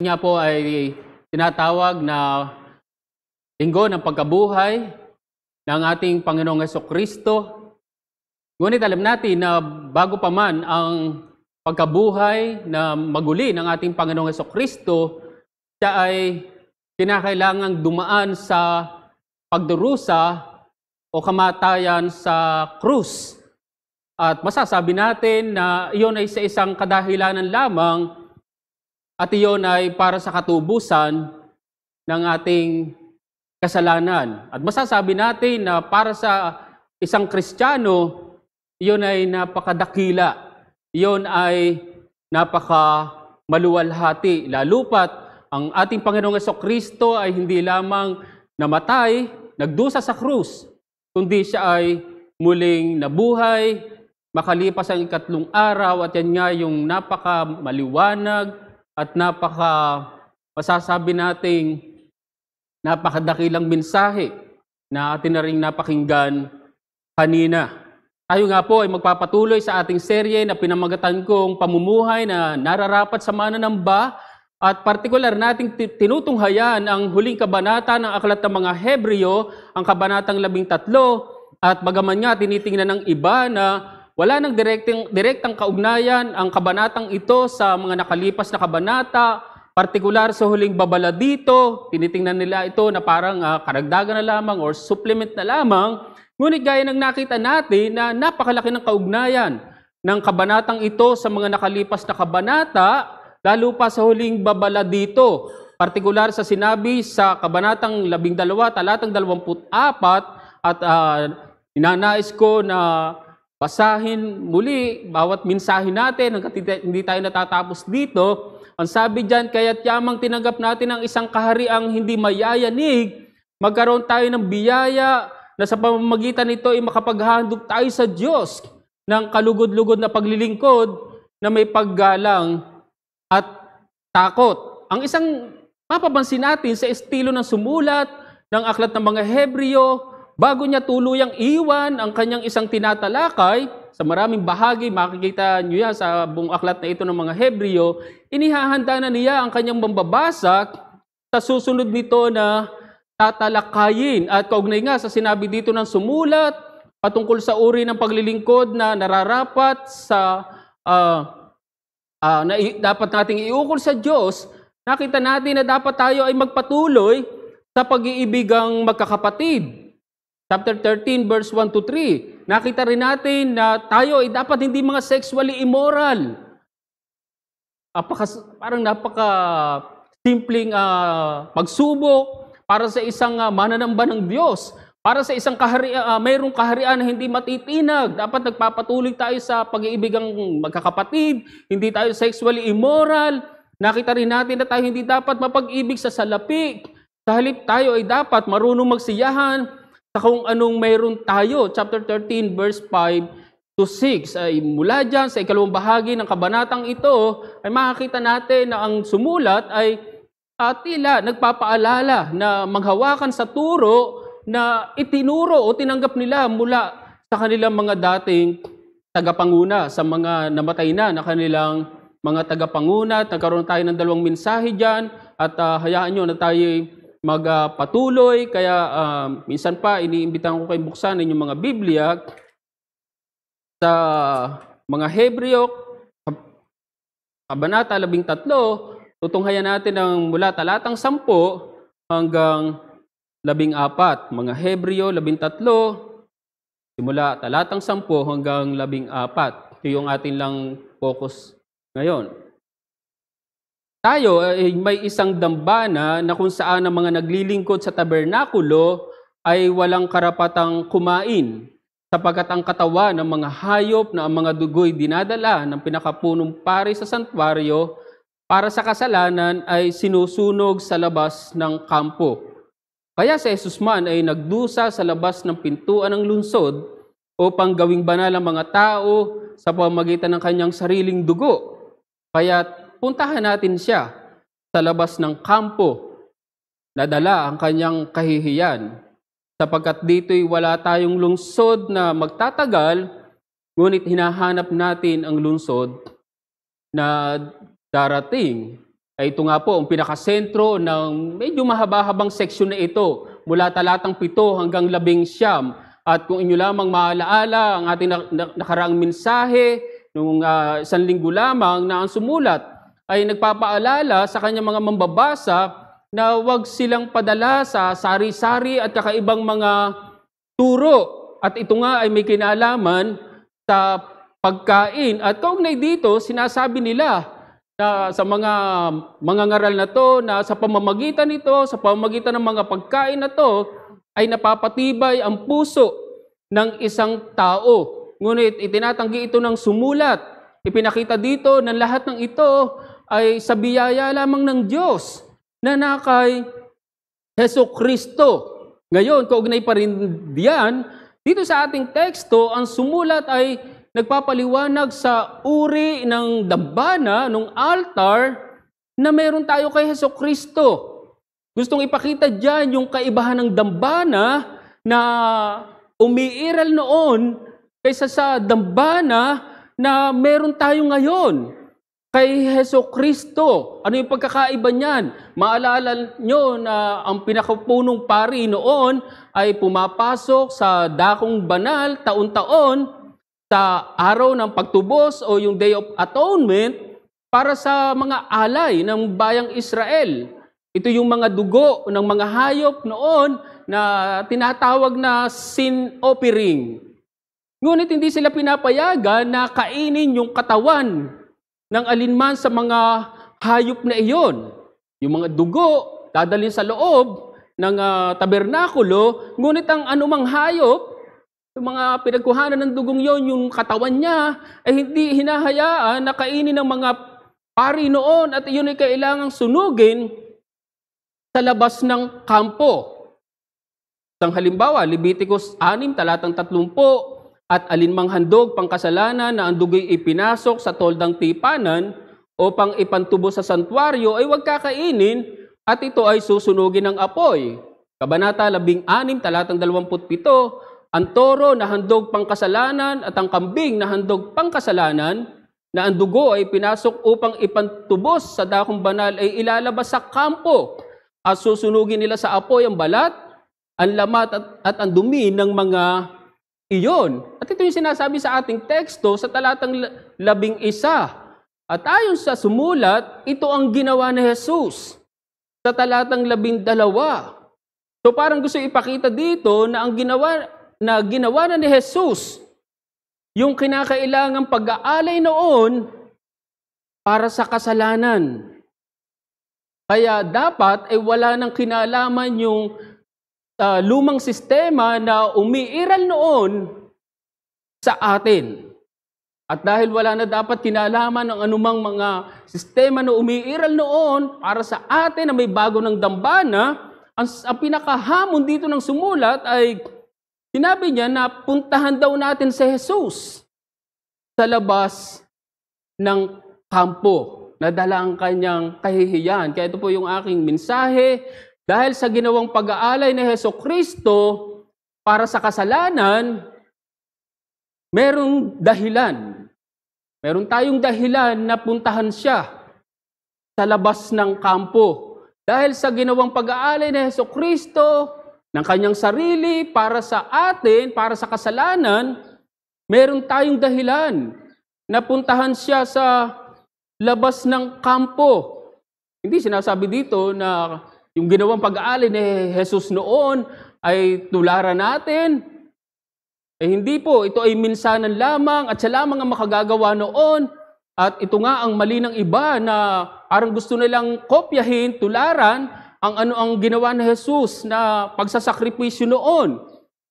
niya po ay tinatawag na linggo ng pagkabuhay ng ating Panginoong Heso Kristo. Ngunit alam natin na bago pa man ang pagkabuhay na maguli ng ating Panginoong Heso Kristo, siya ay kinakailangang dumaan sa pagdurusa o kamatayan sa krus. At masasabi natin na iyon ay sa isang kadahilanan lamang at iyon ay para sa katubusan ng ating kasalanan. At masasabi natin na para sa isang Kristiyano, iyon ay napakadakila. Iyon ay napaka maluwalhati. Lalo pat ang ating Panginoong Kristo ay hindi lamang namatay, nagdusa sa krus, kundi siya ay muling nabuhay, makalipas ang ikatlong araw at yan nga yung napakamaliwanag, at napaka masasabi nating napakadakilang mensahe na atin na rin napakinggan kanina. Tayo nga po ay magpapatuloy sa ating serye na pinamagatan kong pamumuhay na nararapat sa mananamba at partikular nating tinutunghayan ang huling kabanata ng Aklat ng mga Hebreo, ang kabanatang labing tatlo, at bagaman nga tinitingnan ng iba na wala nang direktang, direktang kaugnayan ang kabanatang ito sa mga nakalipas na kabanata, partikular sa huling babala dito, tinitingnan nila ito na parang uh, karagdagan na lamang or supplement na lamang. Ngunit gaya ng nakita natin na napakalaki ng kaugnayan ng kabanatang ito sa mga nakalipas na kabanata, lalo pa sa huling babala dito. Partikular sa sinabi sa kabanatang 12, talatang 24, at uh, ah, inanais ko na Basahin muli bawat minsahin natin hanggat hindi tayo natatapos dito. Ang sabi diyan, kaya't yamang tinanggap natin ang isang kahariang hindi mayayanig, magkaroon tayo ng biyaya na sa pamamagitan nito ay makapaghandog tayo sa Diyos ng kalugod-lugod na paglilingkod na may paggalang at takot. Ang isang mapapansin natin sa estilo ng sumulat ng aklat ng mga Hebreo, Bago niya tuluyang iwan ang kanyang isang tinatalakay, sa maraming bahagi, makikita niyo yan sa buong aklat na ito ng mga Hebreo, inihahanda na niya ang kanyang mambabasa sa susunod nito na tatalakayin. At kaugnay nga sa sinabi dito ng sumulat, patungkol sa uri ng paglilingkod na nararapat sa uh, uh, na dapat nating iukol sa Diyos, nakita natin na dapat tayo ay magpatuloy sa pag-iibigang magkakapatid chapter 13, verse 1 to 3, nakita rin natin na tayo ay dapat hindi mga sexually immoral. Apaka, parang napaka simpleng uh, ah, pagsubok para sa isang uh, mananamba ng Diyos. Para sa isang kahari, uh, mayroong kaharian na hindi matitinag. Dapat nagpapatuloy tayo sa pag-iibigang magkakapatid. Hindi tayo sexually immoral. Nakita rin natin na tayo hindi dapat mapag-ibig sa salapi. Sa halip tayo ay dapat marunong magsiyahan, sa kung anong mayroon tayo. Chapter 13, verse 5 to 6. Ay, mula dyan sa ikalawang bahagi ng kabanatang ito, ay makakita natin na ang sumulat ay uh, tila nagpapaalala na maghawakan sa turo na itinuro o tinanggap nila mula sa kanilang mga dating tagapanguna, sa mga namatay na na kanilang mga tagapanguna. Nagkaroon tayo ng dalawang mensahe dyan at uh, hayaan nyo na tayo magpatuloy. Uh, Kaya uh, minsan pa, iniimbitan ko kayo buksan yung mga Biblia sa mga Hebreo, Kabanata 13, tutunghayan natin ang mula talatang 10 hanggang 14. Mga Hebreo 13, simula talatang 10 hanggang 14. Ito yung atin lang focus ngayon tayo ay eh, may isang dambana na kung saan ang mga naglilingkod sa tabernakulo ay walang karapatang kumain sapagkat ang katawan ng mga hayop na ang mga dugoy dinadala ng pinakapunong pari sa santuario para sa kasalanan ay sinusunog sa labas ng kampo. Kaya si Jesus man ay nagdusa sa labas ng pintuan ng lungsod upang gawing banal ang mga tao sa pamagitan ng kanyang sariling dugo. Kaya puntahan natin siya sa labas ng kampo. Nadala ang kanyang kahihiyan sapagkat dito'y wala tayong lungsod na magtatagal, ngunit hinahanap natin ang lungsod na darating. Ay ito nga po, ang pinakasentro ng medyo mahaba-habang seksyon na ito, mula talatang pito hanggang labing siyam. At kung inyo lamang maalaala ang ating nakaraang mensahe, nung uh, isang linggo lamang na ang sumulat ay nagpapaalala sa kanyang mga mambabasa na huwag silang padala sa sari-sari at kakaibang mga turo. At ito nga ay may kinalaman sa pagkain. At kaugnay dito, sinasabi nila na sa mga mga ngaral na to, na sa pamamagitan nito, sa pamamagitan ng mga pagkain na to, ay napapatibay ang puso ng isang tao. Ngunit itinatanggi ito ng sumulat. Ipinakita dito na lahat ng ito ay sa biyaya lamang ng Diyos na nakay Heso Kristo. Ngayon, kaugnay pa rin diyan, dito sa ating teksto, ang sumulat ay nagpapaliwanag sa uri ng dambana, ng altar, na meron tayo kay Heso Kristo. Gustong ipakita dyan yung kaibahan ng dambana na umiiral noon kaysa sa dambana na meron tayo ngayon kay Heso Kristo. Ano yung pagkakaiba niyan? Maalala nyo na ang pinakapunong pari noon ay pumapasok sa dakong banal taon-taon sa araw ng pagtubos o yung Day of Atonement para sa mga alay ng bayang Israel. Ito yung mga dugo ng mga hayop noon na tinatawag na sin offering. Ngunit hindi sila pinapayagan na kainin yung katawan ng alinman sa mga hayop na iyon. Yung mga dugo, dadalhin sa loob ng uh, tabernakulo, ngunit ang anumang hayop, yung mga pinagkuhanan ng dugong yon, yung katawan niya, ay hindi hinahayaan na kainin ng mga pari noon at iyon ay kailangang sunugin sa labas ng kampo. Isang halimbawa, Leviticus 6, talatang 30, at alinmang handog pangkasalanan na ang dugoy ipinasok sa toldang tipanan o pang ipantubo sa santuario ay huwag kakainin at ito ay susunugin ng apoy. Kabanata 16, talatang 27, ang toro na handog pangkasalanan at ang kambing na handog pangkasalanan na ang dugo ay pinasok upang ipantubos sa dakong banal ay ilalabas sa kampo at susunugin nila sa apoy ang balat, ang lamat at, at ang dumi ng mga iyon. At ito yung sinasabi sa ating teksto sa talatang labing isa. At ayon sa sumulat, ito ang ginawa ni Jesus sa talatang labing dalawa. So parang gusto ipakita dito na ang ginawa na ginawa na ni Jesus yung kinakailangan pag-aalay noon para sa kasalanan. Kaya dapat ay wala nang kinalaman yung uh, lumang sistema na umiiral noon sa atin. At dahil wala na dapat kinalaman ng anumang mga sistema na umiiral noon para sa atin na may bago ng dambana, ang, ang pinakahamon dito ng sumulat ay sinabi niya na puntahan daw natin si Jesus sa labas ng kampo na dala ang kanyang kahihiyan. Kaya ito po yung aking mensahe dahil sa ginawang pag-aalay ni Heso Kristo para sa kasalanan, merong dahilan. Meron tayong dahilan na puntahan siya sa labas ng kampo. Dahil sa ginawang pag-aalay ni Heso Kristo, ng kanyang sarili para sa atin, para sa kasalanan, meron tayong dahilan. na puntahan siya sa labas ng kampo. Hindi sinasabi dito na yung ginawang pag aalin ni Jesus noon ay tularan natin. Eh hindi po, ito ay minsanan lamang at siya lamang ang makagagawa noon. At ito nga ang mali ng iba na parang gusto nilang kopyahin, tularan, ang ano ang ginawa ni Jesus na pagsasakripisyo noon.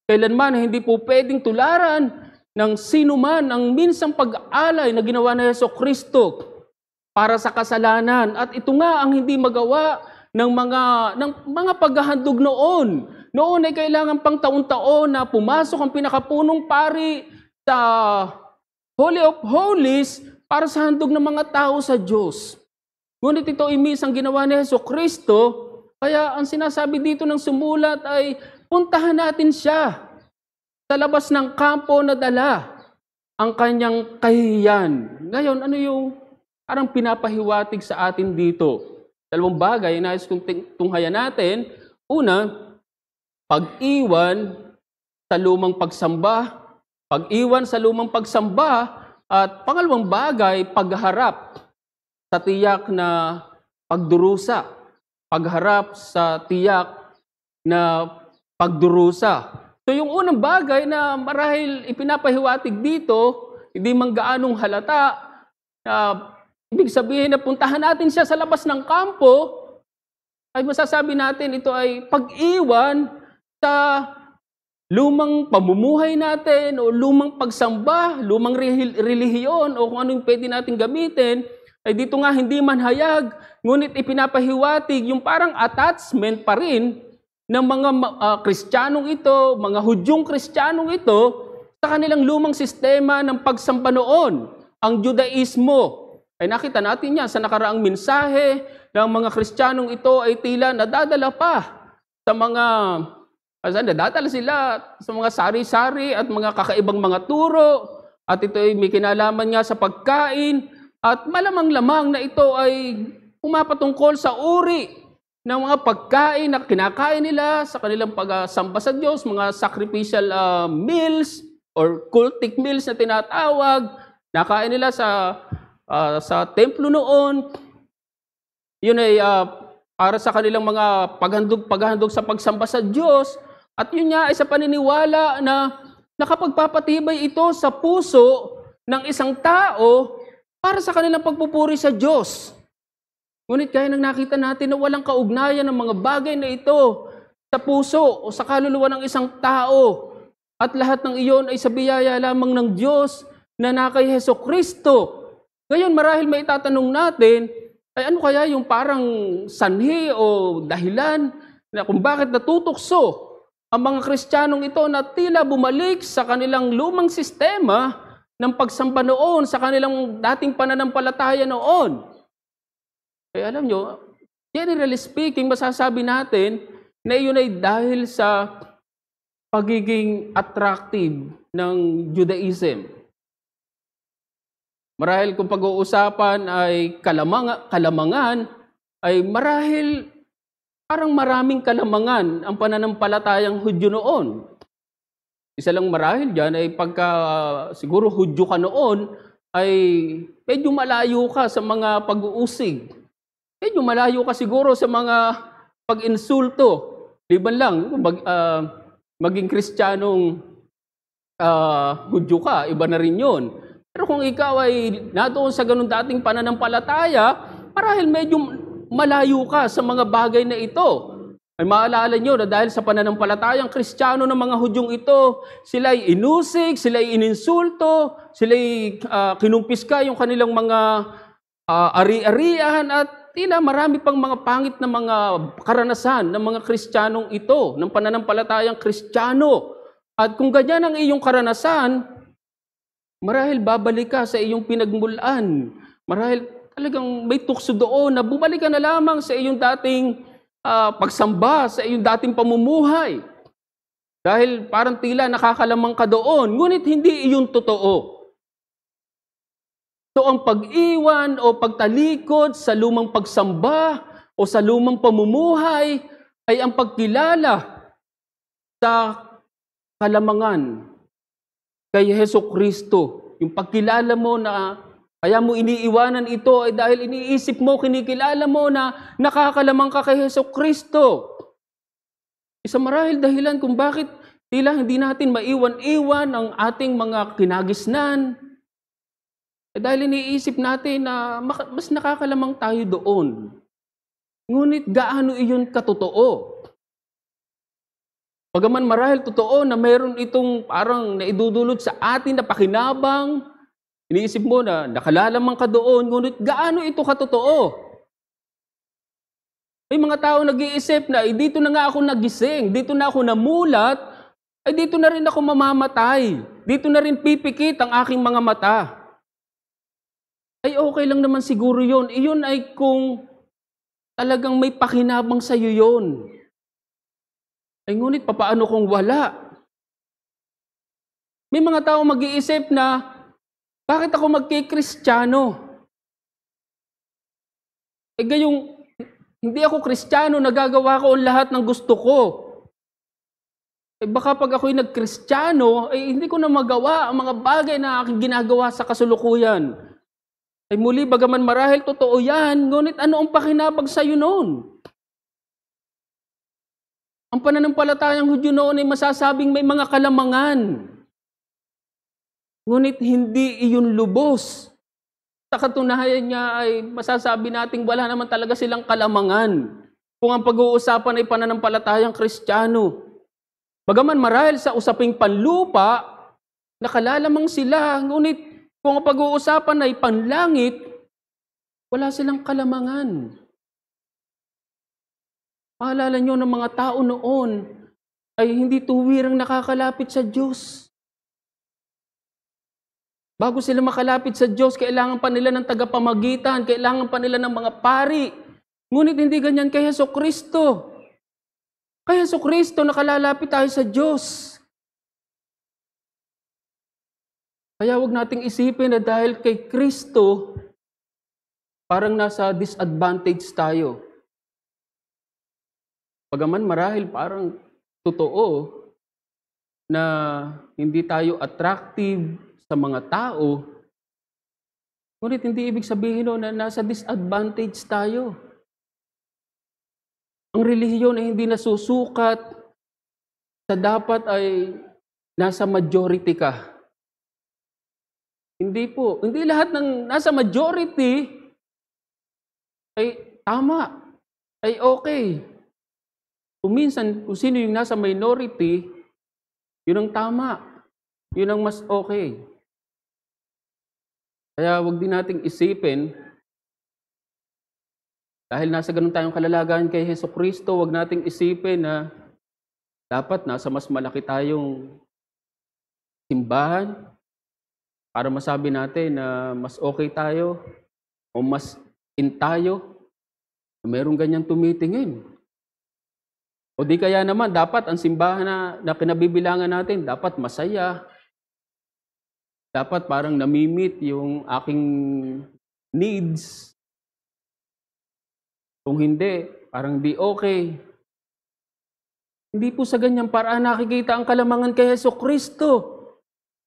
Kailanman hindi po pwedeng tularan ng sino man ang minsang pag-alay na ginawa ni Yeso Kristo para sa kasalanan. At ito nga ang hindi magawa ng mga, ng mga paghahandog noon. Noon ay kailangan pang taon-taon na pumasok ang pinakapunong pari sa Holy of Holies para sa handog ng mga tao sa Diyos. Ngunit ito imis ang ginawa ni Heso Kristo, kaya ang sinasabi dito ng sumulat ay puntahan natin siya sa labas ng kampo na dala ang kanyang kahiyan. Ngayon, ano yung parang pinapahiwatig sa atin dito? Dalawang bagay na is kung tunghaya natin. Una, pag-iwan sa lumang pagsamba, pag-iwan sa lumang pagsamba, at pangalawang bagay, pagharap sa tiyak na pagdurusa, pagharap sa tiyak na pagdurusa. So yung unang bagay na marahil ipinapahiwatig dito, hindi man gaanong halata, na uh, Ibig sabihin na puntahan natin siya sa labas ng kampo, ay masasabi natin ito ay pag-iwan sa lumang pamumuhay natin o lumang pagsamba, lumang relihiyon o kung anong pwede natin gamitin, ay dito nga hindi man hayag, ngunit ipinapahiwatig yung parang attachment pa rin ng mga uh, ah, kristyanong ito, mga hudyong kristyanong ito, sa kanilang lumang sistema ng pagsamba noon, ang Judaismo, ay nakita natin niya sa nakaraang mensahe ng mga Kristiyanong ito ay tila nadadala pa sa mga As nadadala sila sa mga sari-sari at mga kakaibang mga turo at ito ay may kinalaman nga sa pagkain at malamang lamang na ito ay umapatungkol sa uri ng mga pagkain na kinakain nila sa kanilang pagsamba sa Diyos, mga sacrificial uh, meals or cultic meals na tinatawag, nakain nila sa uh, sa templo noon, yun ay uh, para sa kanilang mga paghandog-paghandog sa pagsamba sa Diyos. At yun nga ay sa paniniwala na nakapagpapatibay ito sa puso ng isang tao para sa kanilang pagpupuri sa Diyos. Ngunit kaya nang nakita natin na walang kaugnayan ng mga bagay na ito sa puso o sa kaluluwa ng isang tao. At lahat ng iyon ay sa biyaya lamang ng Diyos na na kay Heso Kristo ngayon, marahil may itatanong natin, ay ano kaya yung parang sanhi o dahilan na kung bakit natutukso ang mga Kristiyanong ito na tila bumalik sa kanilang lumang sistema ng pagsamba noon, sa kanilang dating pananampalataya noon. Kaya eh, alam nyo, generally speaking, masasabi natin na iyon ay dahil sa pagiging attractive ng Judaism Marahil kung pag-uusapan ay kalamang, kalamangan, ay marahil parang maraming kalamangan ang pananampalatayang Hudyo noon. Isa lang marahil dyan ay pagka siguro Hudyo ka noon, ay medyo malayo ka sa mga pag-uusig. Medyo malayo ka siguro sa mga pag-insulto. Liban lang, mag, uh, maging kristyanong uh, ah, Hudyo ka, iba na rin yun. Pero kung ikaw ay nadoon sa ganun dating pananampalataya, marahil medyo malayo ka sa mga bagay na ito. Ay maalala nyo na dahil sa pananampalatayang kristyano ng mga hudyong ito, sila ay inusig, sila ay ininsulto, sila ay uh, kinumpiska yung kanilang mga uh, ah, ari-arian at tila marami pang mga pangit na mga karanasan ng mga kristyanong ito, ng pananampalatayang kristyano. At kung ganyan ang iyong karanasan, Marahil babalik ka sa iyong pinagmulan. Marahil talagang may tukso doon na bumalik ka na lamang sa iyong dating uh, pagsamba, sa iyong dating pamumuhay. Dahil parang tila nakakalamang ka doon, ngunit hindi iyon totoo. So ang pag-iwan o pagtalikod sa lumang pagsamba o sa lumang pamumuhay ay ang pagkilala sa kalamangan kay Heso Kristo. Yung pagkilala mo na kaya mo iniiwanan ito ay dahil iniisip mo, kinikilala mo na nakakalamang ka kay Heso Kristo. Isa marahil dahilan kung bakit tila hindi natin maiwan-iwan ang ating mga kinagisnan. Eh dahil iniisip natin na mas nakakalamang tayo doon. Ngunit gaano iyon katotoo? Pagaman marahil totoo na mayroon itong parang naidudulot sa atin na pakinabang, iniisip mo na nakalalamang ka doon, ngunit gaano ito katotoo? May mga tao nag-iisip na, eh, dito na nga ako nagising, dito na ako namulat, ay eh, dito na rin ako mamamatay, dito na rin pipikit ang aking mga mata. Ay okay lang naman siguro yon. Iyon ay kung talagang may pakinabang sa'yo yon. Ay ngunit papaano kung wala? May mga tao mag-iisip na, bakit ako magkikristyano? Eh gayong, hindi ako kristyano, nagagawa ko ang lahat ng gusto ko. Eh baka pag ako'y nagkristyano, eh hindi ko na magawa ang mga bagay na aking ginagawa sa kasulukuyan. Ay muli, bagaman marahil totoo yan, ngunit ano ang pakinabag sa'yo noon? Ang pananampalatayang Hudyo noon ay masasabing may mga kalamangan. Ngunit hindi iyon lubos. Sa katunayan niya ay masasabi nating wala naman talaga silang kalamangan. Kung ang pag-uusapan ay pananampalatayang kristyano. Bagaman marahil sa usaping panlupa, nakalalamang sila. Ngunit kung ang pag-uusapan ay panlangit, wala silang kalamangan. Paalala nyo ng mga tao noon ay hindi tuwirang nakakalapit sa Diyos. Bago sila makalapit sa Diyos, kailangan pa nila ng tagapamagitan, kailangan pa nila ng mga pari. Ngunit hindi ganyan kay Heso Kristo. Kay Heso Kristo nakalalapit tayo sa Diyos. Kaya wag nating isipin na dahil kay Kristo, parang nasa disadvantage tayo. Pagaman marahil parang totoo na hindi tayo attractive sa mga tao, ngunit hindi ibig sabihin no, na nasa disadvantage tayo. Ang relihiyon ay hindi nasusukat sa dapat ay nasa majority ka. Hindi po. Hindi lahat ng nasa majority ay tama, ay okay. Kung minsan, kung sino yung nasa minority, yun ang tama. Yun ang mas okay. Kaya wag din nating isipin dahil nasa ganun tayong kalalagaan kay Heso Kristo, wag nating isipin na dapat nasa mas malaki tayong simbahan para masabi natin na mas okay tayo o mas in tayo na mayroong ganyang tumitingin. O di kaya naman, dapat ang simbahan na, na kinabibilangan natin, dapat masaya. Dapat parang namimit yung aking needs. Kung hindi, parang di okay. Hindi po sa ganyang paraan nakikita ang kalamangan kay Yeso Kristo.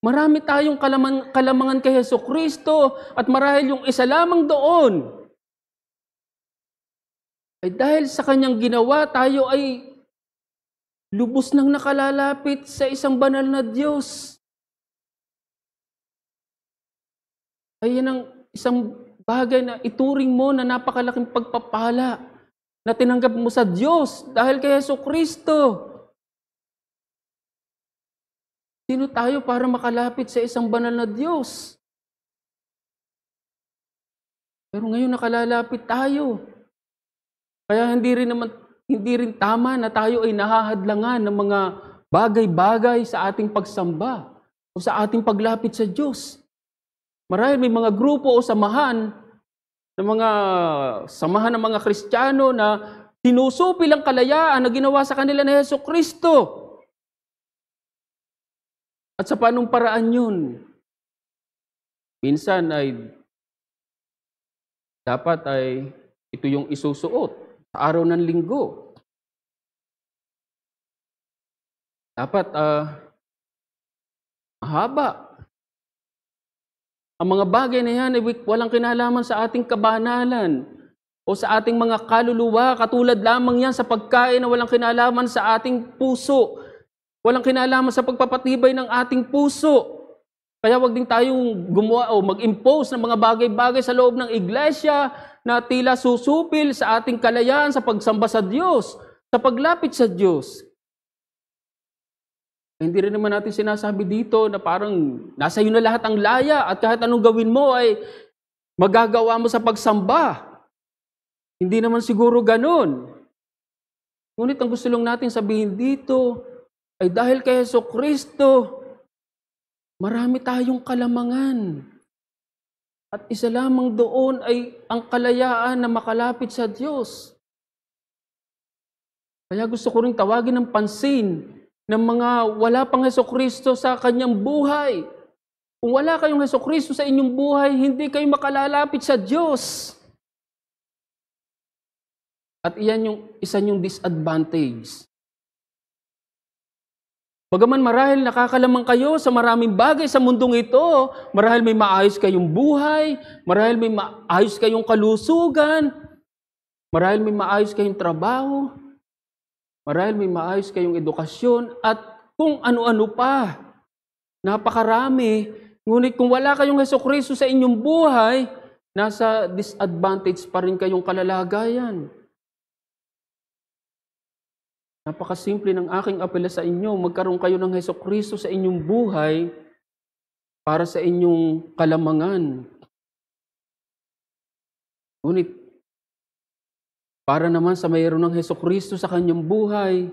Marami tayong kalaman, kalamangan kay Yeso Kristo at marahil yung isa lamang doon ay dahil sa kanyang ginawa tayo ay lubos nang nakalalapit sa isang banal na Diyos. Ayan ang isang bagay na ituring mo na napakalaking pagpapala na tinanggap mo sa Diyos dahil kay Yeso Kristo. Sino tayo para makalapit sa isang banal na Diyos? Pero ngayon nakalalapit tayo. Kaya hindi rin naman hindi rin tama na tayo ay nahahadlangan ng mga bagay-bagay sa ating pagsamba o sa ating paglapit sa Diyos. Marahil may mga grupo o samahan ng mga samahan ng mga Kristiyano na sinusupil ang kalayaan na ginawa sa kanila ni Heso Kristo. At sa panong paraan yun? Minsan ay dapat ay ito yung isusuot araw ng linggo. Dapat uh, mahaba. Ang mga bagay na yan ay eh, walang kinalaman sa ating kabanalan o sa ating mga kaluluwa. Katulad lamang yan sa pagkain na walang kinalaman sa ating puso. Walang kinalaman sa pagpapatibay ng ating puso. Kaya wag din tayong gumawa o mag-impose ng mga bagay-bagay sa loob ng iglesia na tila susupil sa ating kalayaan sa pagsamba sa Diyos, sa paglapit sa Diyos. Hindi rin naman natin sinasabi dito na parang nasa iyo na lahat ang laya at kahit anong gawin mo ay magagawa mo sa pagsamba. Hindi naman siguro ganun. Ngunit ang gusto lang natin sabihin dito ay dahil kay Yeso Kristo, Marami tayong kalamangan. At isa lamang doon ay ang kalayaan na makalapit sa Diyos. Kaya gusto ko rin tawagin ng pansin ng mga wala pang Heso Kristo sa kanyang buhay. Kung wala kayong Heso Kristo sa inyong buhay, hindi kayo makalalapit sa Diyos. At iyan yung isa yung disadvantage Bagaman marahil nakakalamang kayo sa maraming bagay sa mundong ito, marahil may maayos kayong buhay, marahil may maayos kayong kalusugan, marahil may maayos kayong trabaho, marahil may maayos kayong edukasyon, at kung ano-ano pa. Napakarami. Ngunit kung wala kayong Heso Kristo sa inyong buhay, nasa disadvantage pa rin kayong kalalagayan. Napakasimple ng aking apela sa inyo. Magkaroon kayo ng Heso Kristo sa inyong buhay para sa inyong kalamangan. Ngunit, para naman sa mayroon ng Heso Kristo sa kanyang buhay,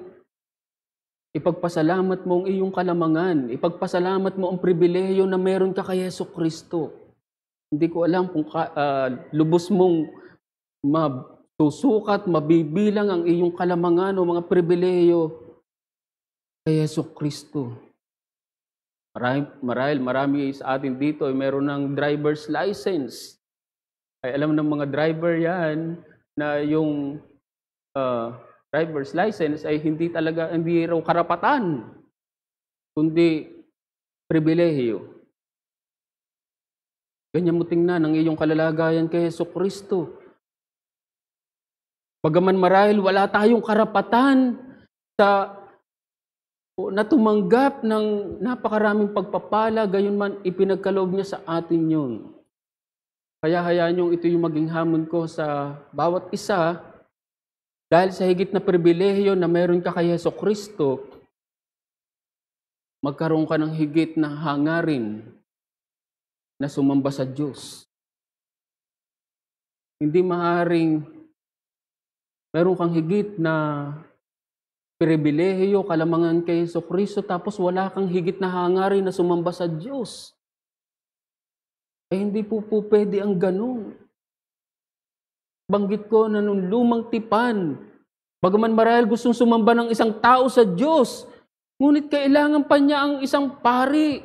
ipagpasalamat mo ang iyong kalamangan. Ipagpasalamat mo ang pribileyo na meron ka kay Heso Kristo. Hindi ko alam kung ka, uh, lubos mong ma Susukat, mabibilang ang iyong kalamangan o mga pribileyo kay Yeso Kristo. Marahil, marami sa atin dito ay meron ng driver's license. Ay alam ng mga driver yan na yung uh, driver's license ay hindi talaga, hindi raw karapatan, kundi pribilehiyo. Ganyan mo tingnan ang iyong kalalagayan kay Yeso Kristo. Bagaman marahil wala tayong karapatan sa na tumanggap ng napakaraming pagpapala, gayon man ipinagkaloob niya sa atin yun. Kaya hayaan niyo ito yung maging hamon ko sa bawat isa dahil sa higit na pribilehiyo na meron ka kay Yeso Kristo, magkaroon ka ng higit na hangarin na sumamba sa Diyos. Hindi maaring Meron kang higit na pribilehiyo, kalamangan kay Yeso Kristo, tapos wala kang higit na hangarin na sumamba sa Diyos. Eh, hindi po po pwede ang ganun. Banggit ko na nung lumang tipan, bagaman marahil gustong sumamba ng isang tao sa Diyos, ngunit kailangan pa niya ang isang pari.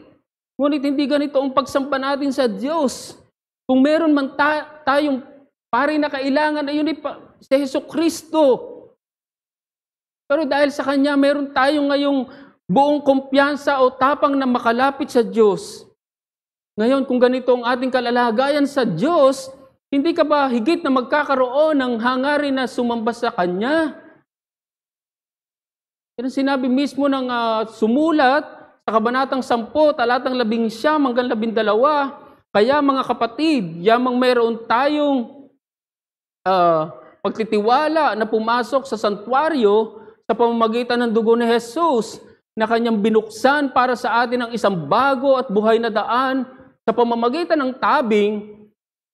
Ngunit hindi ganito ang pagsamba natin sa Diyos. Kung meron man ta- tayong pari na kailangan, ayun ay pa- si Yesu Kristo. Pero dahil sa Kanya, meron tayong ngayong buong kumpiyansa o tapang na makalapit sa Diyos. Ngayon, kung ganito ang ating kalalagayan sa Diyos, hindi ka ba higit na magkakaroon ng hangarin na sumamba sa Kanya? Yan ang sinabi mismo ng uh, sumulat sa Kabanatang 10, talatang 11 hanggang 12. Kaya mga kapatid, yamang mayroon tayong uh, pagtitiwala na pumasok sa santuario sa pamamagitan ng dugo ni Jesus na kanyang binuksan para sa atin ang isang bago at buhay na daan sa pamamagitan ng tabing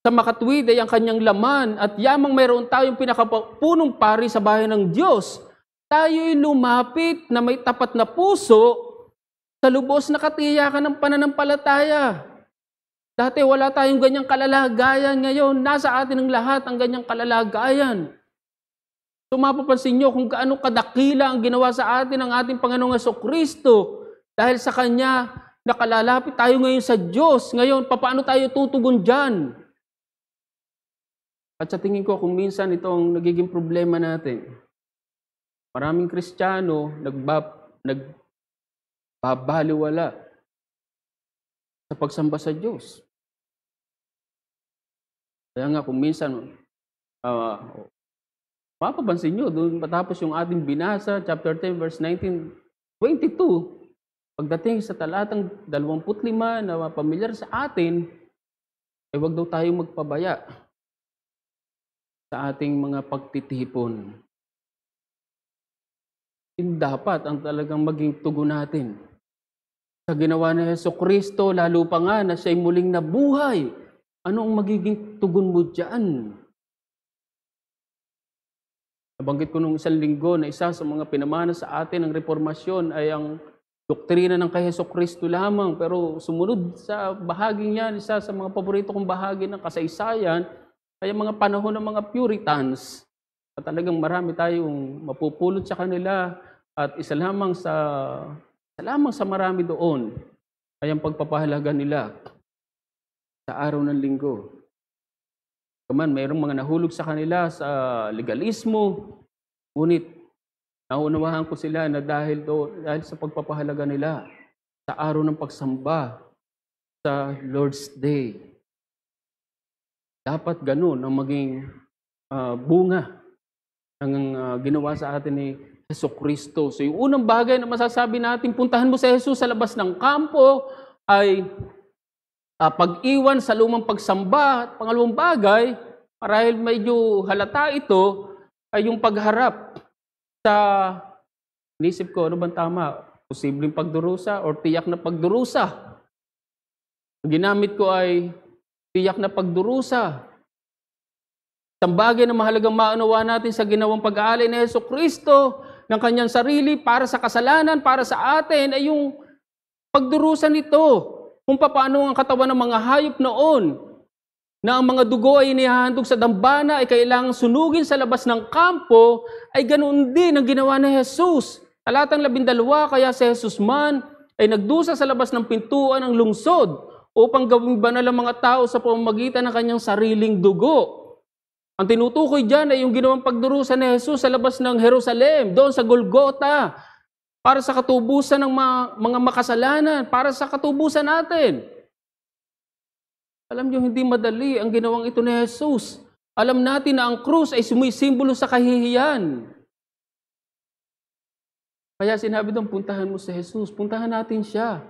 sa makatwid ay ang kanyang laman at yamang mayroon tayong pinakapunong pari sa bahay ng Diyos. Tayo'y lumapit na may tapat na puso sa lubos na katiyakan ng pananampalataya. Dati wala tayong ganyang kalalagayan. Ngayon, nasa atin ang lahat ang ganyang kalalagayan. So mapapansin nyo kung gaano kadakila ang ginawa sa atin ng ating Panginoong Yeso Kristo. Dahil sa Kanya, nakalalapit tayo ngayon sa Diyos. Ngayon, paano tayo tutugon dyan? At sa tingin ko, kung minsan ito ang nagiging problema natin. Maraming Kristiyano nagbab, nagbabaliwala sa pagsamba sa Diyos. Kaya nga kung minsan, uh, mapapansin nyo, doon matapos yung ating binasa, chapter 10, verse 19, 22, pagdating sa talatang 25 na pamilyar sa atin, ay wag daw tayong magpabaya sa ating mga pagtitipon. Yung dapat ang talagang maging tugon natin. Sa ginawa ni Yeso Kristo, lalo pa nga na siya'y muling nabuhay ano ang magiging tugon mo dyan? Nabanggit ko nung isang linggo na isa sa mga pinamana sa atin ng reformasyon ay ang doktrina ng kay Heso Kristo lamang. Pero sumunod sa bahaging yan, isa sa mga paborito kong bahagi ng kasaysayan, ay mga panahon ng mga Puritans. At talagang marami tayong mapupulot sa kanila at isa lamang sa, isa lamang sa marami doon ay ang pagpapahalaga nila sa araw ng linggo. Kaman, mayroong mga nahulog sa kanila sa legalismo, ngunit naunawahan ko sila na dahil, do, dahil sa pagpapahalaga nila sa araw ng pagsamba sa Lord's Day. Dapat ganun ang maging uh, bunga ng uh, ginawa sa atin ni Heso Kristo. So yung unang bagay na masasabi natin, puntahan mo si Jesus sa labas ng kampo ay uh, pag-iwan sa lumang pagsamba. At pangalawang bagay, marahil medyo halata ito, ay yung pagharap sa, inisip ko, ano bang tama? Posibleng pagdurusa or tiyak na pagdurusa. Ang ginamit ko ay tiyak na pagdurusa. Isang bagay na mahalagang maunawa natin sa ginawang pag-aalay ni Yeso Kristo ng kanyang sarili para sa kasalanan, para sa atin, ay yung pagdurusa nito kung paano ang katawan ng mga hayop noon na ang mga dugo ay inihahandog sa dambana ay kailangang sunugin sa labas ng kampo, ay ganoon din ang ginawa ni Jesus. Talatang labindalwa, kaya si Jesus man ay nagdusa sa labas ng pintuan ng lungsod upang gawing banal ang mga tao sa pamamagitan ng kanyang sariling dugo. Ang tinutukoy dyan ay yung ginawang pagdurusa ni Jesus sa labas ng Jerusalem, doon sa Golgotha, para sa katubusan ng mga, mga makasalanan, para sa katubusan natin. Alam niyo, hindi madali ang ginawang ito ni Jesus. Alam natin na ang krus ay sumisimbolo sa kahihiyan. Kaya sinabi doon, puntahan mo si Jesus. Puntahan natin siya.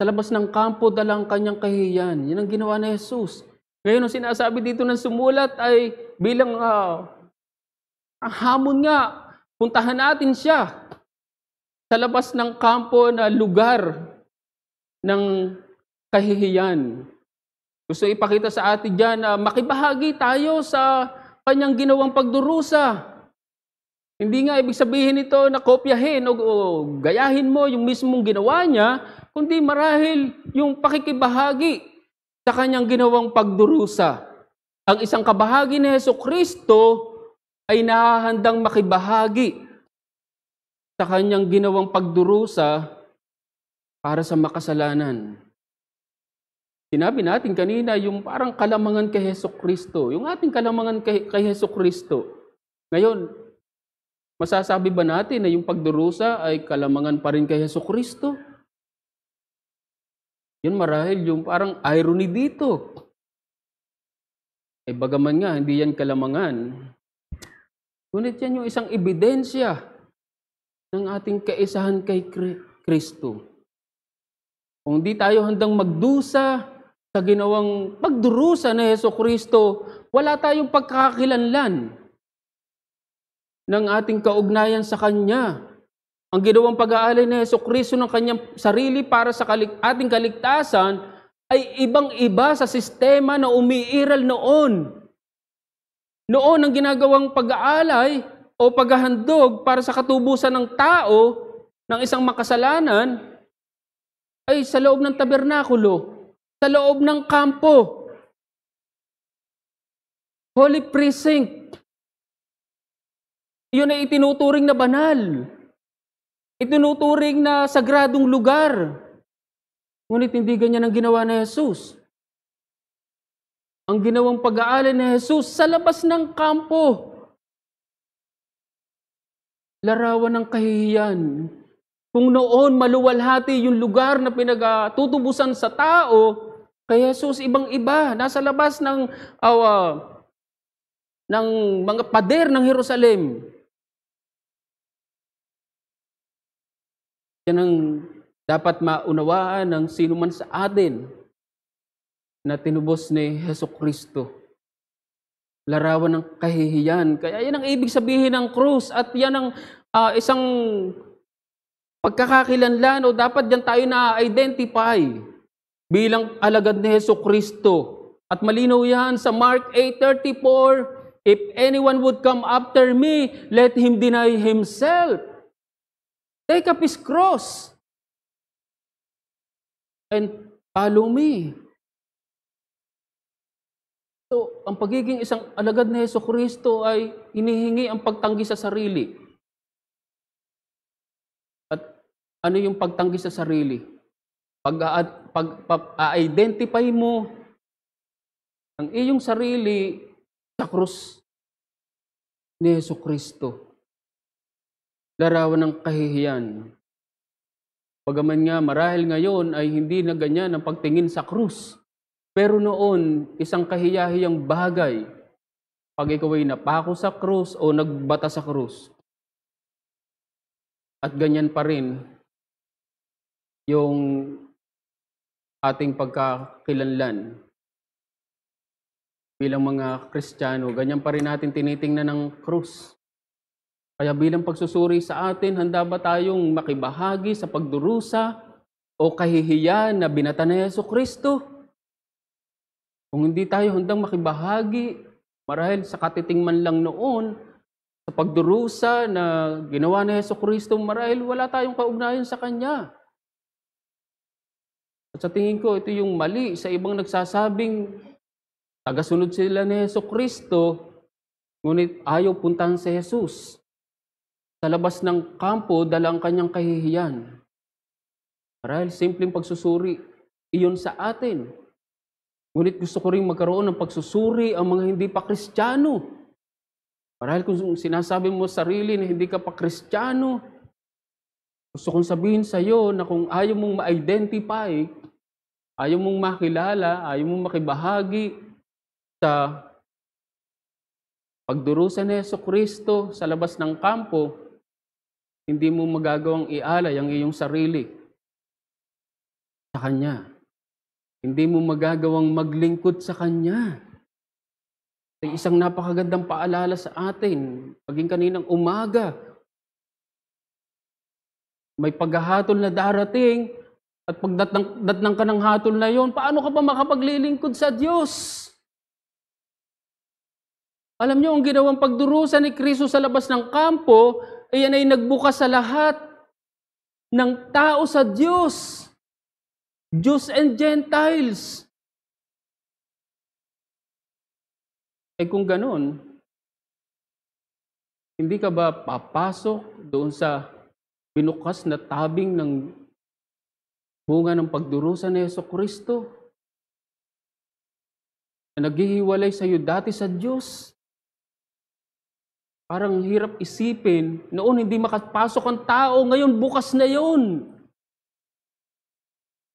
Sa labas ng kampo, dalang kanyang kahihiyan. Yan ang ginawa ni Jesus. Ngayon, ang sinasabi dito ng sumulat ay bilang uh, ang hamon nga, puntahan natin siya sa labas ng kampo na lugar ng kahihiyan. Gusto ipakita sa atin dyan na makibahagi tayo sa kanyang ginawang pagdurusa. Hindi nga ibig sabihin ito na kopyahin o, o gayahin mo yung mismong ginawa niya, kundi marahil yung pakikibahagi sa kanyang ginawang pagdurusa. Ang isang kabahagi ni Heso Kristo ay nahahandang makibahagi sa kanyang ginawang pagdurusa para sa makasalanan. Sinabi natin kanina yung parang kalamangan kay Heso Kristo, yung ating kalamangan kay, kay Heso Kristo. Ngayon, masasabi ba natin na yung pagdurusa ay kalamangan pa rin kay Heso Kristo? Yan marahil yung parang irony dito. Eh bagaman nga, hindi yan kalamangan. Ngunit yan yung isang ebidensya ng ating kaisahan kay Kristo. Kung di tayo handang magdusa sa ginawang pagdurusa ni Heso Kristo, wala tayong pagkakakilanlan ng ating kaugnayan sa Kanya. Ang ginawang pag-aalay ni Heso Kristo ng Kanyang sarili para sa kalik- ating kaligtasan ay ibang-iba sa sistema na umiiral noon. Noon, ang ginagawang pag-aalay o paghahandog para sa katubusan ng tao ng isang makasalanan ay sa loob ng tabernakulo, sa loob ng kampo, holy precinct. Iyon ay itinuturing na banal. Itinuturing na sagradong lugar. Ngunit hindi ganyan ang ginawa ni Jesus. Ang ginawang pag-aalay ni Jesus sa labas ng kampo larawan ng kahihiyan. Kung noon maluwalhati yung lugar na pinagtutubusan sa tao, kay Jesus ibang-iba, nasa labas ng uh, ng mga pader ng Jerusalem. Yan ang dapat maunawaan ng sino man sa atin na tinubos ni Heso Kristo larawan ng kahihiyan. Kaya yan ang ibig sabihin ng krus at yan ang uh, isang pagkakakilanlan o dapat diyan tayo na-identify bilang alagad ni Heso Kristo. At malinaw yan sa Mark 8.34, If anyone would come after me, let him deny himself. Take up his cross and follow me. So, ang pagiging isang alagad ni Heso Kristo ay inihingi ang pagtanggi sa sarili. At ano yung pagtanggi sa sarili? Pag, pag, pag identify mo ang iyong sarili sa krus ni Heso Kristo. Larawan ng kahihiyan. Pagaman nga marahil ngayon ay hindi na ganyan ang pagtingin sa krus. Pero noon, isang kahiyahiyang bagay, pag ikaw ay napako sa krus o nagbata sa krus, at ganyan pa rin yung ating pagkakilanlan bilang mga Kristiyano, ganyan pa rin natin tinitingnan ng krus. Kaya bilang pagsusuri sa atin, handa ba tayong makibahagi sa pagdurusa o kahihiyan na binata na Yeso Kristo? Kung hindi tayo handang makibahagi, marahil sa katiting lang noon, sa pagdurusa na ginawa ni Heso Kristo, marahil wala tayong kaugnayan sa Kanya. At sa tingin ko, ito yung mali sa ibang nagsasabing tagasunod sila ni Heso Kristo, ngunit ayaw puntahan si Jesus. Sa labas ng kampo, dala ang kanyang kahihiyan. Marahil simpleng pagsusuri, iyon sa atin. Ngunit gusto ko rin magkaroon ng pagsusuri ang mga hindi pa kristyano. Marahil kung sinasabi mo sarili na hindi ka pa kristyano, gusto kong sabihin sa iyo na kung ayaw mong ma-identify, ayaw mong makilala, ayaw mong makibahagi sa pagdurusa ni Yeso Kristo sa labas ng kampo, hindi mo magagawang ialay ang iyong sarili sa Kanya. Hindi mo magagawang maglingkod sa Kanya. Ay isang napakagandang paalala sa atin, maging kaninang umaga. May paghahatol na darating at pagdatnang datnang ka ng hatol na yon, paano ka pa makapaglilingkod sa Diyos? Alam niyo, ang ginawang pagdurusa ni Kristo sa labas ng kampo, ayan ay nagbukas sa lahat ng tao sa Diyos. Jews and Gentiles. Eh kung ganun, hindi ka ba papasok doon sa binukas na tabing ng bunga ng pagdurusa ni Yeso Kristo na naghihiwalay sa iyo dati sa Diyos? Parang hirap isipin, noon hindi makapasok ang tao, ngayon bukas na yon.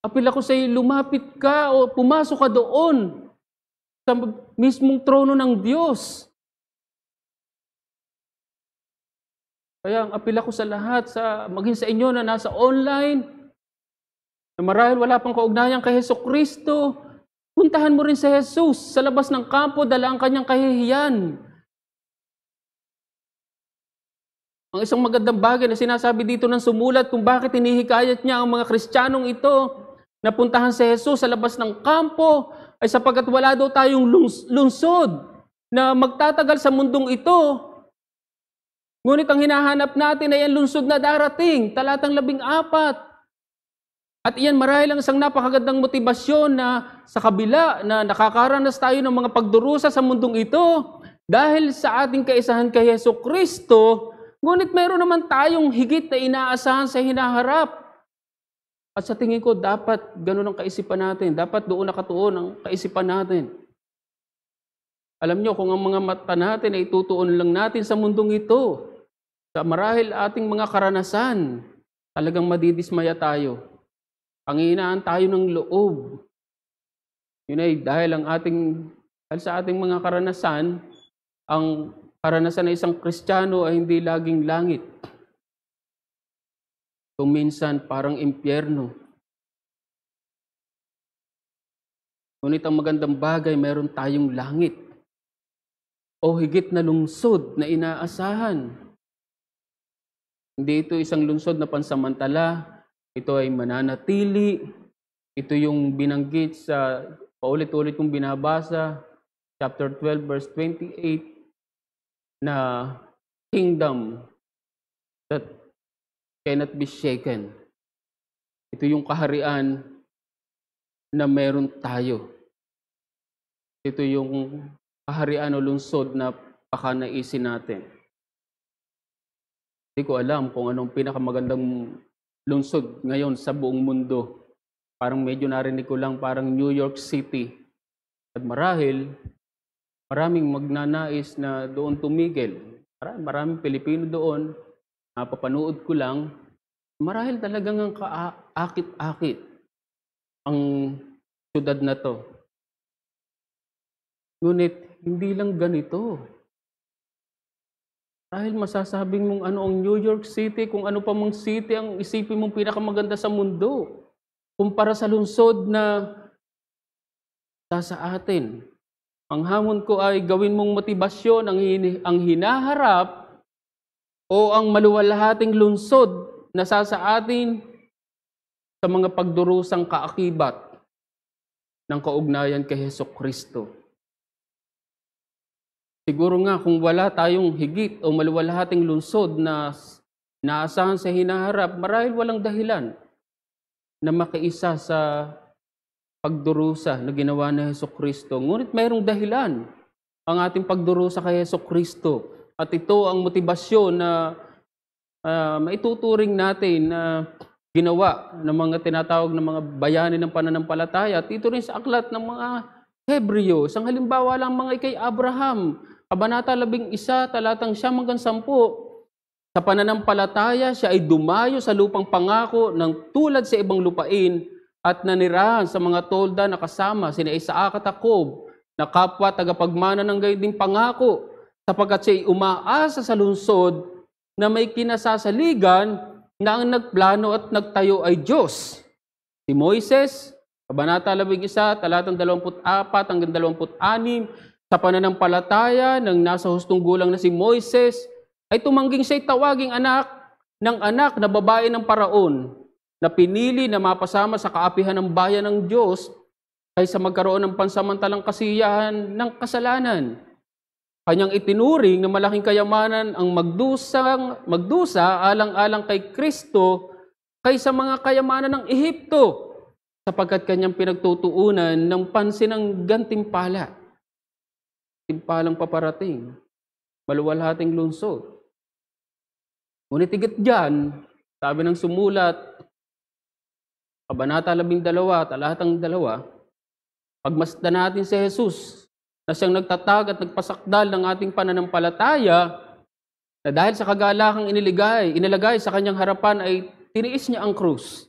Apil ako sa iyo, lumapit ka o pumasok ka doon sa mismong trono ng Diyos. Kaya ang apil ako sa lahat, sa, maging sa inyo na nasa online, na marahil wala pang kaugnayan kay Heso Kristo, puntahan mo rin si Jesus sa labas ng kampo, dala ang kanyang kahihiyan. Ang isang magandang bagay na sinasabi dito ng sumulat kung bakit hinihikayat niya ang mga Kristiyanong ito napuntahan si Jesus sa labas ng kampo ay sapagkat wala daw tayong lungsod na magtatagal sa mundong ito. Ngunit ang hinahanap natin ay ang lungsod na darating, talatang labing apat. At iyan marahil ang isang napakagandang motibasyon na sa kabila na nakakaranas tayo ng mga pagdurusa sa mundong ito dahil sa ating kaisahan kay Yeso Kristo, ngunit mayroon naman tayong higit na inaasahan sa hinaharap at sa tingin ko, dapat ganun ang kaisipan natin. Dapat doon nakatuon ang kaisipan natin. Alam nyo, kung ang mga mata natin ay tutuon lang natin sa mundong ito, sa marahil ating mga karanasan, talagang madidismaya tayo. Panginaan tayo ng loob. Yun ay dahil ang ating, dahil sa ating mga karanasan, ang karanasan ng isang Kristiyano ay hindi laging langit kung minsan parang impyerno. Ngunit ang magandang bagay, meron tayong langit o higit na lungsod na inaasahan. Hindi ito isang lungsod na pansamantala, ito ay mananatili, ito yung binanggit sa paulit-ulit kong binabasa, chapter 12 verse 28, na kingdom that cannot be shaken. Ito yung kaharian na meron tayo. Ito yung kaharian o lungsod na pakanaisin natin. Hindi ko alam kung anong pinakamagandang lungsod ngayon sa buong mundo. Parang medyo narinig ko lang parang New York City. At marahil, maraming magnanais na doon tumigil. Maraming, Pilipino doon uh, papanood ko lang, marahil talagang ang kaakit-akit ang syudad na to. Ngunit, hindi lang ganito. Dahil masasabing mong ano ang New York City, kung ano pa mong city ang isipin mong pinakamaganda sa mundo. Kumpara sa lungsod na sa atin. Ang hamon ko ay gawin mong motibasyon ang, hin- ang hinaharap o ang maluwalhating lunsod na sa atin sa mga pagdurusang kaakibat ng kaugnayan kay Heso Kristo. Siguro nga kung wala tayong higit o maluwalhating lunsod na naasahan sa hinaharap, marahil walang dahilan na makiisa sa pagdurusa na ginawa ni Heso Kristo. Ngunit mayroong dahilan ang ating pagdurusa kay Heso Kristo at ito ang motibasyon na uh, maituturing natin na uh, ginawa ng mga tinatawag ng mga bayani ng pananampalataya. At ito rin sa aklat ng mga Hebreo. Sang halimbawa lang mga kay Abraham, Kabanata 11, talatang 9 hanggang 10. Sa pananampalataya, siya ay dumayo sa lupang pangako ng tulad sa ibang lupain at nanirahan sa mga tolda na kasama sina Isaac at Jacob na kapwa tagapagmana ng gayon din pangako sapagkat siya'y umaasa sa lungsod na may kinasasaligan na ang nagplano at nagtayo ay Diyos. Si Moises, Kabanata 11, talatang 24 hanggang 26, sa pananampalataya ng nasa hustong gulang na si Moises, ay tumangging siya'y tawaging anak ng anak na babae ng paraon na pinili na mapasama sa kaapihan ng bayan ng Diyos kaysa magkaroon ng pansamantalang kasiyahan ng kasalanan. Kanyang itinuring na malaking kayamanan ang magdusang, magdusa alang-alang kay Kristo kaysa mga kayamanan ng Ehipto sapagkat kanyang pinagtutuunan ng pansin ang gantimpala. Timpalang paparating, maluwalhating lungsod. Ngunit higit dyan, sabi ng sumulat, Kabanata 12, talatang 2, pagmasdan natin si Jesus na siyang nagtatag at nagpasakdal ng ating pananampalataya na dahil sa kagalakang iniligay, inilagay sa kanyang harapan ay tiniis niya ang krus.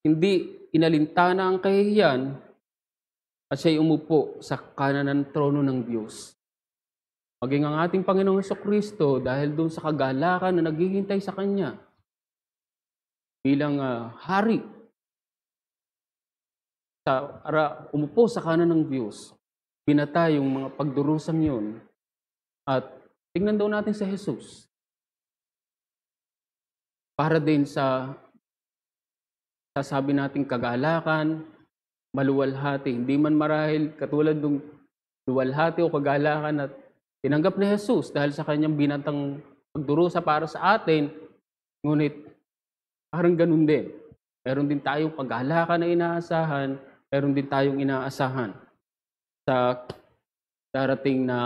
Hindi inalintana ang kahihiyan at siya'y umupo sa kanan ng trono ng Diyos. Maging ang ating Panginoong Heso Kristo dahil doon sa kagalakan na naghihintay sa Kanya bilang uh, hari sa ara, umupo sa kanan ng Diyos binata yung mga pagdurusang yun. At tingnan daw natin sa Jesus. Para din sa sasabi nating kagalakan, maluwalhati. Hindi man marahil katulad ng luwalhati o kagalakan at tinanggap ni Jesus dahil sa kanyang binatang pagdurusa para sa atin, ngunit parang ganun din. Meron din tayong kagalakan na inaasahan, meron din tayong inaasahan sa darating na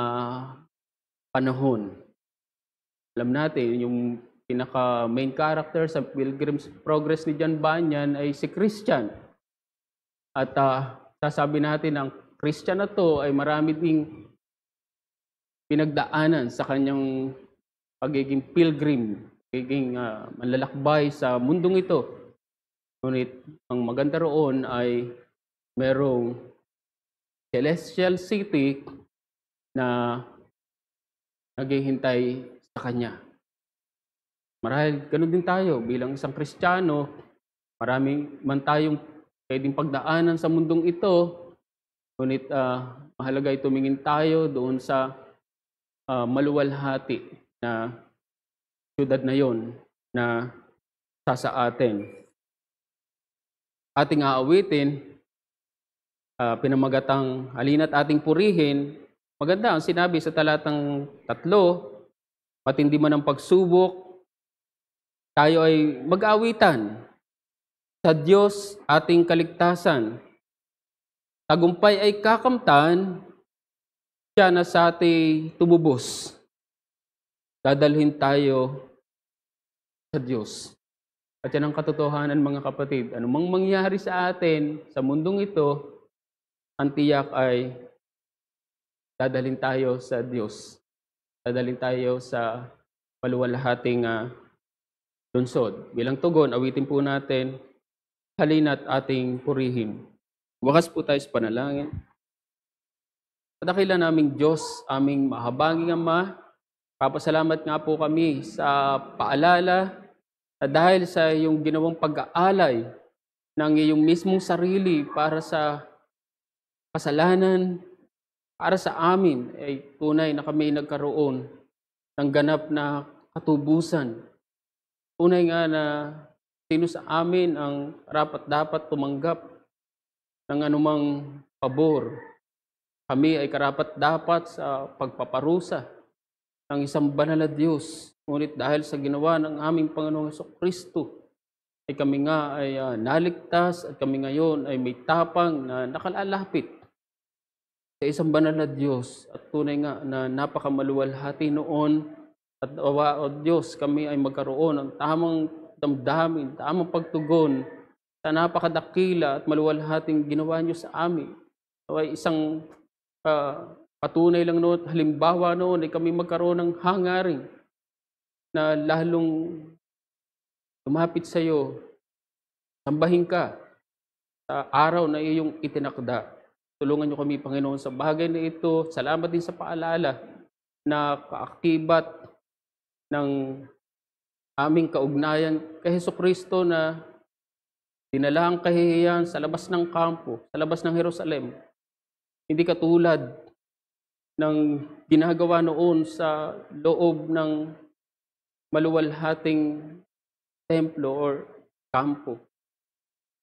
panahon. Alam natin, yung pinaka main character sa Pilgrim's Progress ni John Bunyan ay si Christian. At uh, sasabi natin ang Christian na to ay marami ding pinagdaanan sa kanyang pagiging pilgrim, pagiging uh, manlalakbay sa mundong ito. Ngunit ang maganda roon ay merong celestial city na naghihintay sa Kanya. Marahil ganun din tayo bilang isang Kristiyano, maraming man tayong pwedeng pagdaanan sa mundong ito, ngunit uh, mahalaga ay tumingin tayo doon sa uh, maluwalhati na syudad na yon na sa sa atin. Ating aawitin uh, pinamagatang halina't ating purihin, maganda ang sinabi sa talatang tatlo, matindi man ang pagsubok, tayo ay mag-awitan sa Diyos ating kaligtasan. Tagumpay ay kakamtan, siya na sa ating tumubos. Dadalhin tayo sa Diyos. At yan ang katotohanan mga kapatid. Anumang mangyari sa atin sa mundong ito, ang tiyak ay dadalhin tayo sa Diyos. Dadalhin tayo sa paluwalhating uh, ah, lunsod. Bilang tugon, awitin po natin halina't ating purihin. Wakas po tayo sa panalangin. Patakila naming Diyos, aming mahabaging Ama, papasalamat nga po kami sa paalala na dahil sa iyong ginawang pag-aalay ng iyong mismong sarili para sa kasalanan para sa amin ay tunay na kami nagkaroon ng ganap na katubusan. Tunay nga na sino sa amin ang rapat dapat tumanggap ng anumang pabor. Kami ay karapat dapat sa pagpaparusa ng isang banal na Diyos. Ngunit dahil sa ginawa ng aming Panginoong Heso Kristo, ay kami nga ay uh, naligtas at kami ngayon ay may tapang na nakalalapit sa isang banal na Diyos at tunay nga na napakamaluwalhati noon at awa o Diyos kami ay magkaroon ng tamang damdamin, tamang pagtugon sa napakadakila at maluwalhating ginawa niyo sa amin. So ay isang uh, patunay lang noon, halimbawa noon ay kami magkaroon ng hangaring na lalong lumapit sa iyo, sambahin ka sa araw na iyong itinakda. Tulungan niyo kami, Panginoon, sa bagay na ito. Salamat din sa paalala na kaaktibat ng aming kaugnayan kay Heso Kristo na dinala ang kahihiyan sa labas ng kampo, sa labas ng Jerusalem. Hindi katulad ng ginagawa noon sa loob ng maluwalhating templo or kampo.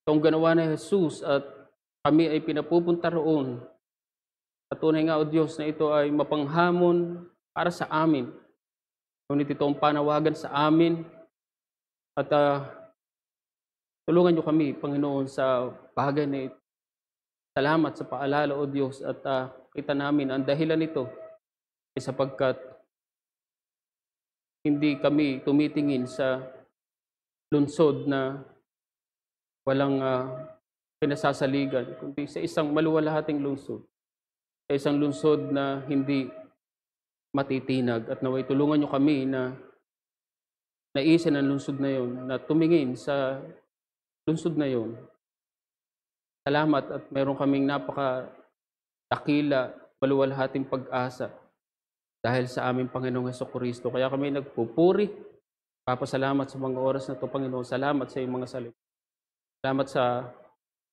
Itong ganawa ni Jesus at kami ay pinapupunta roon. At tunay nga, O Diyos, na ito ay mapanghamon para sa amin. Ngunit ito ang panawagan sa amin. At uh, tulungan niyo kami, Panginoon, sa bagay na ito. Salamat sa paalala, O Diyos, at uh, kita namin ang dahilan nito ay sapagkat hindi kami tumitingin sa lunsod na walang uh, pinasasaligan, kundi sa isang maluwalhating lungsod. Sa isang lungsod na hindi matitinag at naway tulungan nyo kami na naisin ang lungsod na yon, na tumingin sa lungsod na yon. Salamat at meron kaming napaka takila, maluwalhating pag-asa dahil sa aming Panginoong Heso Kristo. Kaya kami nagpupuri, papasalamat sa mga oras na to Panginoon. Salamat sa iyong mga salita. Salamat sa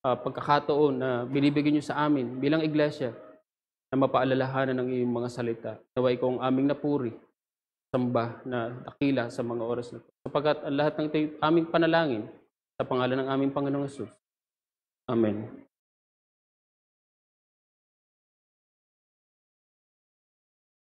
uh, pagkakataon na binibigyan niyo sa amin bilang iglesia na mapaalalahanan ng iyong mga salita. Naway ko ang aming napuri, samba na dakila sa mga oras na ito. Sapagat ang lahat ng aming panalangin sa pangalan ng aming Panginoong Yesus. Amen.